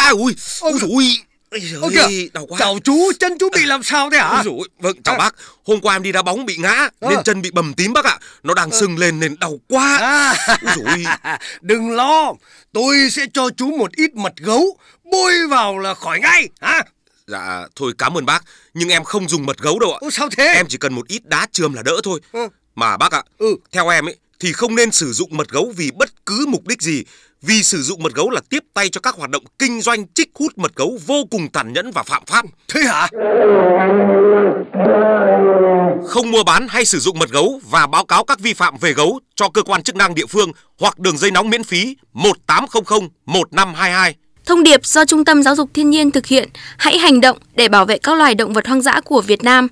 À, ui, ôi, ôi, ôi. Ôi kìa, đau quá. Chào chú, chân chú bị à, làm sao thế hả? Ôi dồi, vâng, chào à. bác. Hôm qua em đi đá bóng bị ngã à. nên chân bị bầm tím bác ạ. Nó đang à. sưng lên nên đau quá. À. Ôi dồi. Đừng lo, tôi sẽ cho chú một ít mật gấu bôi vào là khỏi ngay, hả? Dạ, thôi cảm ơn bác, nhưng em không dùng mật gấu đâu ạ. Ô, sao thế? Em chỉ cần một ít đá chườm là đỡ thôi. Ừ. Mà bác ạ, ừ. theo em ấy, thì không nên sử dụng mật gấu vì bất cứ mục đích gì vì sử dụng mật gấu là tiếp tay cho các hoạt động kinh doanh trích hút mật gấu vô cùng tàn nhẫn và phạm pháp. Thế hả? Không mua bán hay sử dụng mật gấu và báo cáo các vi phạm về gấu cho cơ quan chức năng địa phương hoặc đường dây nóng miễn phí 1800 1522. Thông điệp do Trung tâm Giáo dục Thiên nhiên thực hiện, hãy hành động để bảo vệ các loài động vật hoang dã của Việt Nam.